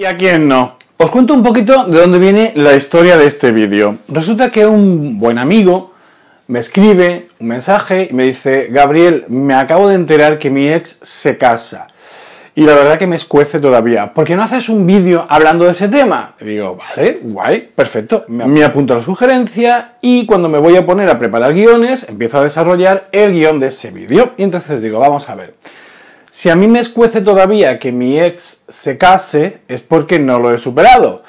y a quién no. Os cuento un poquito de dónde viene la historia de este vídeo. Resulta que un buen amigo me escribe un mensaje y me dice, Gabriel, me acabo de enterar que mi ex se casa. Y la verdad que me escuece todavía. ¿Por qué no haces un vídeo hablando de ese tema? digo, vale, guay, perfecto. Me apunto a la sugerencia y cuando me voy a poner a preparar guiones, empiezo a desarrollar el guión de ese vídeo. Y entonces digo, vamos a ver. Si a mí me escuece todavía que mi ex se case, es porque no lo he superado.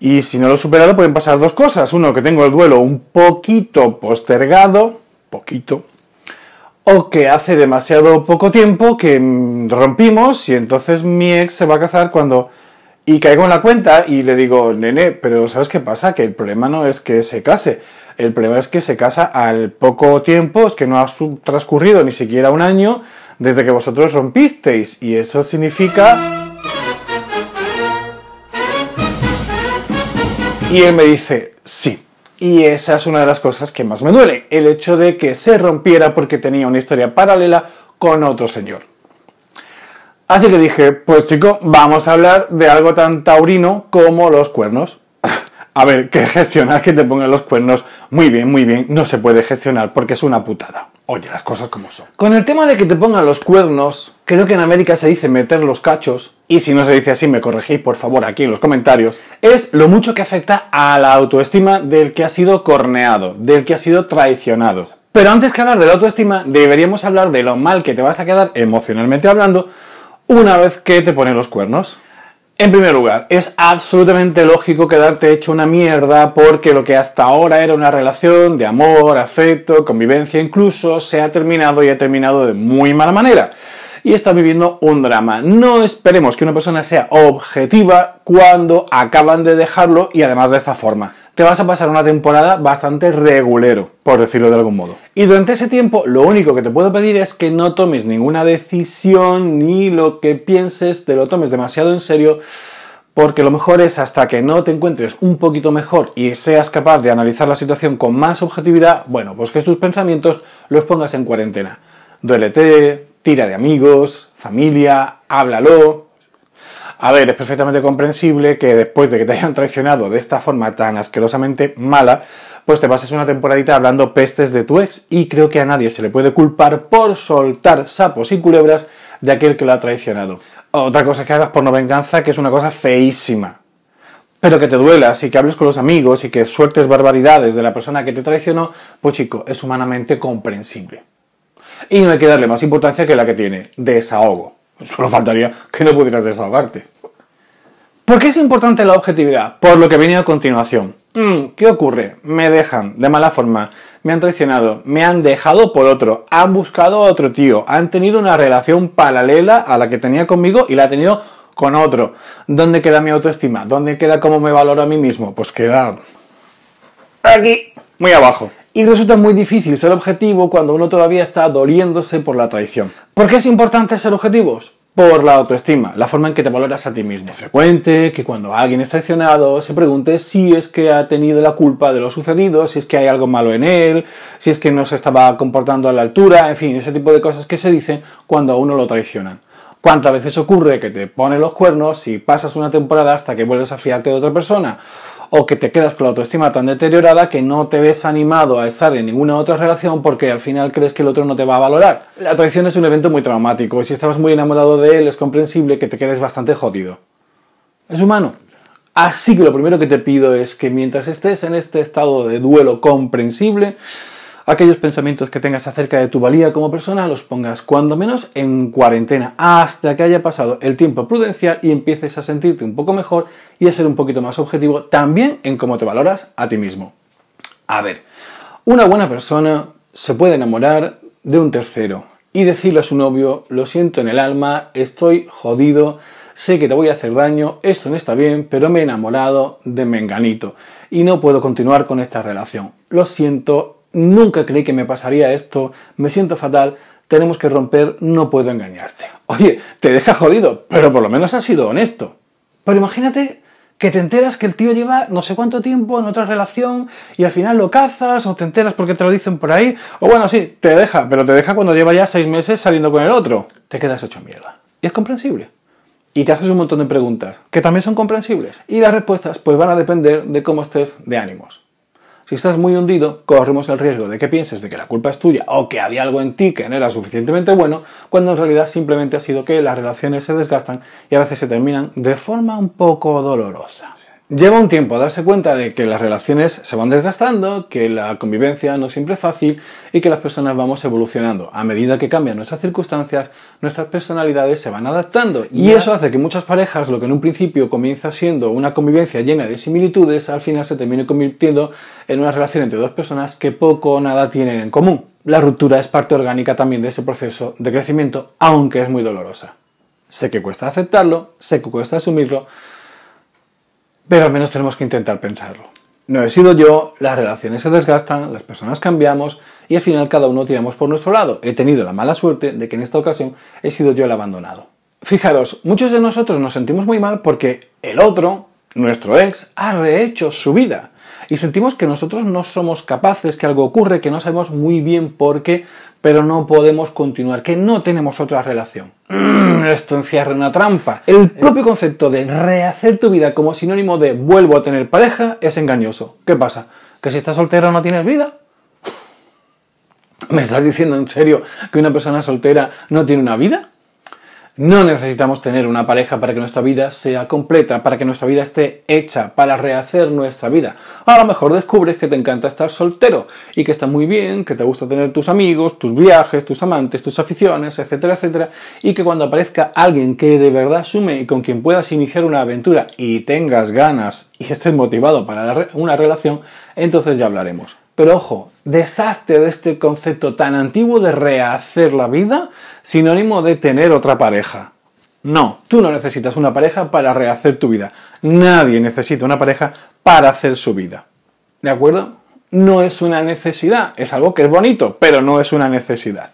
Y si no lo he superado, pueden pasar dos cosas. Uno, que tengo el duelo un poquito postergado, poquito, o que hace demasiado poco tiempo que rompimos y entonces mi ex se va a casar cuando... Y caigo en la cuenta y le digo, nene, pero ¿sabes qué pasa? Que el problema no es que se case, el problema es que se casa al poco tiempo, es que no ha transcurrido ni siquiera un año, desde que vosotros rompisteis. Y eso significa... Y él me dice, sí. Y esa es una de las cosas que más me duele, el hecho de que se rompiera porque tenía una historia paralela con otro señor. Así que dije, pues chico, vamos a hablar de algo tan taurino como los cuernos. a ver, que gestionar que te pongan los cuernos, muy bien, muy bien, no se puede gestionar porque es una putada. Oye, las cosas como son. Con el tema de que te pongan los cuernos, creo que en América se dice meter los cachos, y si no se dice así, me corregís por favor aquí en los comentarios, es lo mucho que afecta a la autoestima del que ha sido corneado, del que ha sido traicionado. Pero antes que hablar de la autoestima, deberíamos hablar de lo mal que te vas a quedar emocionalmente hablando una vez que te ponen los cuernos. En primer lugar, es absolutamente lógico quedarte hecho una mierda porque lo que hasta ahora era una relación de amor, afecto, convivencia incluso, se ha terminado y ha terminado de muy mala manera. Y estás viviendo un drama. No esperemos que una persona sea objetiva cuando acaban de dejarlo y además de esta forma te vas a pasar una temporada bastante regulero, por decirlo de algún modo. Y durante ese tiempo, lo único que te puedo pedir es que no tomes ninguna decisión ni lo que pienses te lo tomes demasiado en serio, porque lo mejor es hasta que no te encuentres un poquito mejor y seas capaz de analizar la situación con más objetividad, bueno, pues que tus pensamientos los pongas en cuarentena. Duélete, tira de amigos, familia, háblalo, a ver, es perfectamente comprensible que después de que te hayan traicionado de esta forma tan asquerosamente mala, pues te pases una temporadita hablando pestes de tu ex y creo que a nadie se le puede culpar por soltar sapos y culebras de aquel que lo ha traicionado. Otra cosa que hagas por no venganza, que es una cosa feísima. Pero que te duelas y que hables con los amigos y que sueltes barbaridades de la persona que te traicionó, pues chico, es humanamente comprensible. Y no hay que darle más importancia que la que tiene, desahogo. Solo faltaría que no pudieras desahogarte. ¿Por qué es importante la objetividad? Por lo que viene a continuación. Mm, ¿Qué ocurre? Me dejan de mala forma, me han traicionado, me han dejado por otro, han buscado a otro tío, han tenido una relación paralela a la que tenía conmigo y la ha tenido con otro. ¿Dónde queda mi autoestima? ¿Dónde queda cómo me valoro a mí mismo? Pues queda aquí, muy abajo. Y resulta muy difícil ser objetivo cuando uno todavía está doliéndose por la traición. ¿Por qué es importante ser objetivos? Por la autoestima, la forma en que te valoras a ti mismo. Es frecuente que cuando alguien es traicionado se pregunte si es que ha tenido la culpa de lo sucedido, si es que hay algo malo en él, si es que no se estaba comportando a la altura, en fin, ese tipo de cosas que se dicen cuando a uno lo traicionan. ¿Cuántas veces ocurre que te ponen los cuernos y pasas una temporada hasta que vuelves a fiarte de otra persona? o que te quedas con la autoestima tan deteriorada que no te ves animado a estar en ninguna otra relación porque al final crees que el otro no te va a valorar. La traición es un evento muy traumático y si estabas muy enamorado de él es comprensible que te quedes bastante jodido. Es humano. Así que lo primero que te pido es que mientras estés en este estado de duelo comprensible, aquellos pensamientos que tengas acerca de tu valía como persona los pongas cuando menos en cuarentena, hasta que haya pasado el tiempo prudencial y empieces a sentirte un poco mejor y a ser un poquito más objetivo también en cómo te valoras a ti mismo. A ver, una buena persona se puede enamorar de un tercero y decirle a su novio, lo siento en el alma, estoy jodido, sé que te voy a hacer daño, esto no está bien, pero me he enamorado de Menganito y no puedo continuar con esta relación. Lo siento, nunca creí que me pasaría esto, me siento fatal, tenemos que romper, no puedo engañarte. Oye, te deja jodido, pero por lo menos has sido honesto. Pero imagínate que te enteras que el tío lleva no sé cuánto tiempo en otra relación y al final lo cazas o te enteras porque te lo dicen por ahí. O bueno, sí, te deja, pero te deja cuando lleva ya seis meses saliendo con el otro. Te quedas hecho mierda. Y es comprensible. Y te haces un montón de preguntas, que también son comprensibles. Y las respuestas pues van a depender de cómo estés de ánimos. Si estás muy hundido, corremos el riesgo de que pienses de que la culpa es tuya o que había algo en ti que no era suficientemente bueno, cuando en realidad simplemente ha sido que las relaciones se desgastan y a veces se terminan de forma un poco dolorosa. Lleva un tiempo a darse cuenta de que las relaciones se van desgastando, que la convivencia no siempre es fácil y que las personas vamos evolucionando. A medida que cambian nuestras circunstancias, nuestras personalidades se van adaptando. Y eso hace que muchas parejas, lo que en un principio comienza siendo una convivencia llena de similitudes, al final se termine convirtiendo en una relación entre dos personas que poco o nada tienen en común. La ruptura es parte orgánica también de ese proceso de crecimiento, aunque es muy dolorosa. Sé que cuesta aceptarlo, sé que cuesta asumirlo, pero al menos tenemos que intentar pensarlo. No he sido yo, las relaciones se desgastan, las personas cambiamos y al final cada uno tiramos por nuestro lado. He tenido la mala suerte de que en esta ocasión he sido yo el abandonado. Fijaros, muchos de nosotros nos sentimos muy mal porque el otro, nuestro ex, ha rehecho su vida y sentimos que nosotros no somos capaces, que algo ocurre, que no sabemos muy bien por qué, pero no podemos continuar, que no tenemos otra relación. Mm, esto encierra una trampa. El propio concepto de rehacer tu vida como sinónimo de vuelvo a tener pareja es engañoso. ¿Qué pasa? ¿Que si estás soltera no tienes vida? ¿Me estás diciendo en serio que una persona soltera no tiene una vida? No necesitamos tener una pareja para que nuestra vida sea completa, para que nuestra vida esté hecha, para rehacer nuestra vida. A lo mejor descubres que te encanta estar soltero y que está muy bien, que te gusta tener tus amigos, tus viajes, tus amantes, tus aficiones, etcétera, etcétera, y que cuando aparezca alguien que de verdad sume y con quien puedas iniciar una aventura y tengas ganas y estés motivado para una relación, entonces ya hablaremos. Pero ojo, deshazte de este concepto tan antiguo de rehacer la vida sinónimo de tener otra pareja. No, tú no necesitas una pareja para rehacer tu vida. Nadie necesita una pareja para hacer su vida. ¿De acuerdo? No es una necesidad, es algo que es bonito, pero no es una necesidad.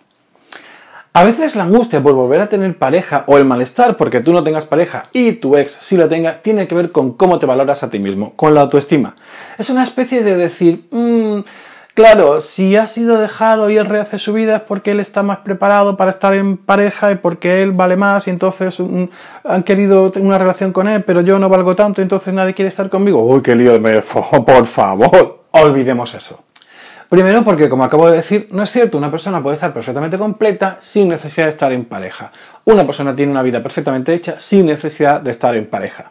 A veces la angustia por volver a tener pareja o el malestar porque tú no tengas pareja y tu ex sí la tenga tiene que ver con cómo te valoras a ti mismo, con la autoestima. Es una especie de decir, mm, Claro, si ha sido dejado y él rehace su vida es porque él está más preparado para estar en pareja y porque él vale más y entonces mm, han querido una relación con él, pero yo no valgo tanto, entonces nadie quiere estar conmigo. Uy, qué lío, me... por favor, olvidemos eso. Primero porque, como acabo de decir, no es cierto, una persona puede estar perfectamente completa sin necesidad de estar en pareja. Una persona tiene una vida perfectamente hecha sin necesidad de estar en pareja.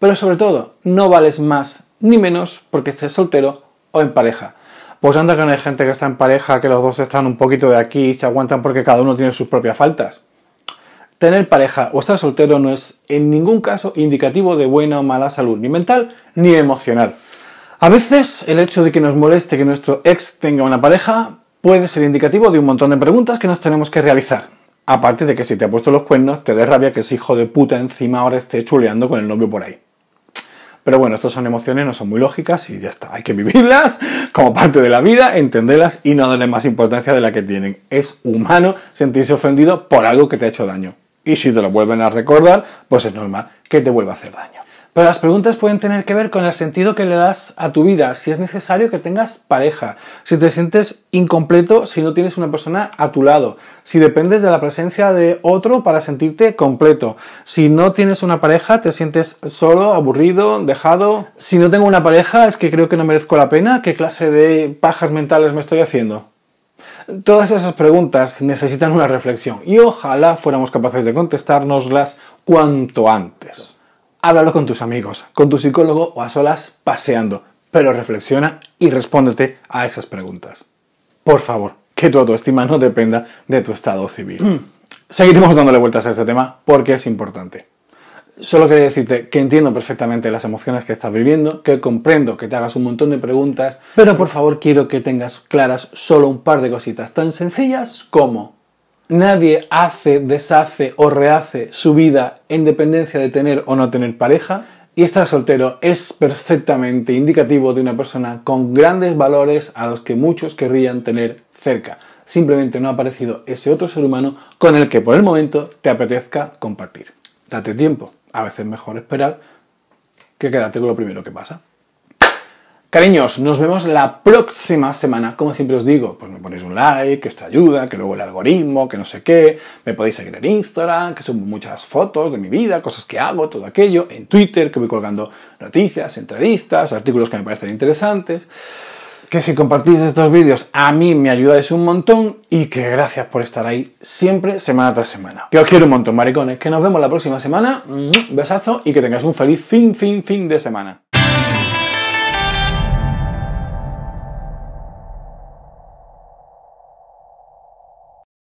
Pero sobre todo, no vales más ni menos porque estés soltero en pareja. Pues anda que no hay gente que está en pareja, que los dos están un poquito de aquí y se aguantan porque cada uno tiene sus propias faltas. Tener pareja o estar soltero no es en ningún caso indicativo de buena o mala salud, ni mental ni emocional. A veces el hecho de que nos moleste que nuestro ex tenga una pareja puede ser indicativo de un montón de preguntas que nos tenemos que realizar. Aparte de que si te ha puesto los cuernos, te dé rabia que ese hijo de puta encima ahora esté chuleando con el novio por ahí. Pero bueno, estas son emociones, no son muy lógicas y ya está. Hay que vivirlas como parte de la vida, entenderlas y no darle más importancia de la que tienen. Es humano sentirse ofendido por algo que te ha hecho daño. Y si te lo vuelven a recordar, pues es normal que te vuelva a hacer daño. Pero las preguntas pueden tener que ver con el sentido que le das a tu vida, si es necesario que tengas pareja, si te sientes incompleto si no tienes una persona a tu lado, si dependes de la presencia de otro para sentirte completo, si no tienes una pareja te sientes solo, aburrido, dejado, si no tengo una pareja es que creo que no merezco la pena, ¿qué clase de pajas mentales me estoy haciendo? Todas esas preguntas necesitan una reflexión y ojalá fuéramos capaces de contestárnoslas cuanto antes háblalo con tus amigos, con tu psicólogo o a solas paseando, pero reflexiona y respóndete a esas preguntas. Por favor, que tu autoestima no dependa de tu estado civil. Mm. Seguiremos dándole vueltas a este tema porque es importante. Solo quería decirte que entiendo perfectamente las emociones que estás viviendo, que comprendo que te hagas un montón de preguntas, pero por favor quiero que tengas claras solo un par de cositas tan sencillas como Nadie hace, deshace o rehace su vida en dependencia de tener o no tener pareja. Y estar soltero es perfectamente indicativo de una persona con grandes valores a los que muchos querrían tener cerca. Simplemente no ha aparecido ese otro ser humano con el que por el momento te apetezca compartir. Date tiempo. A veces mejor esperar que quedarte con lo primero que pasa. Cariños, nos vemos la próxima semana. Como siempre os digo, pues me ponéis un like, que esto ayuda, que luego el algoritmo, que no sé qué. Me podéis seguir en Instagram, que son muchas fotos de mi vida, cosas que hago, todo aquello. En Twitter, que voy colgando noticias, entrevistas, artículos que me parecen interesantes. Que si compartís estos vídeos, a mí me ayudáis un montón. Y que gracias por estar ahí siempre, semana tras semana. Que os quiero un montón, maricones. Que nos vemos la próxima semana. Un besazo y que tengáis un feliz fin, fin, fin de semana.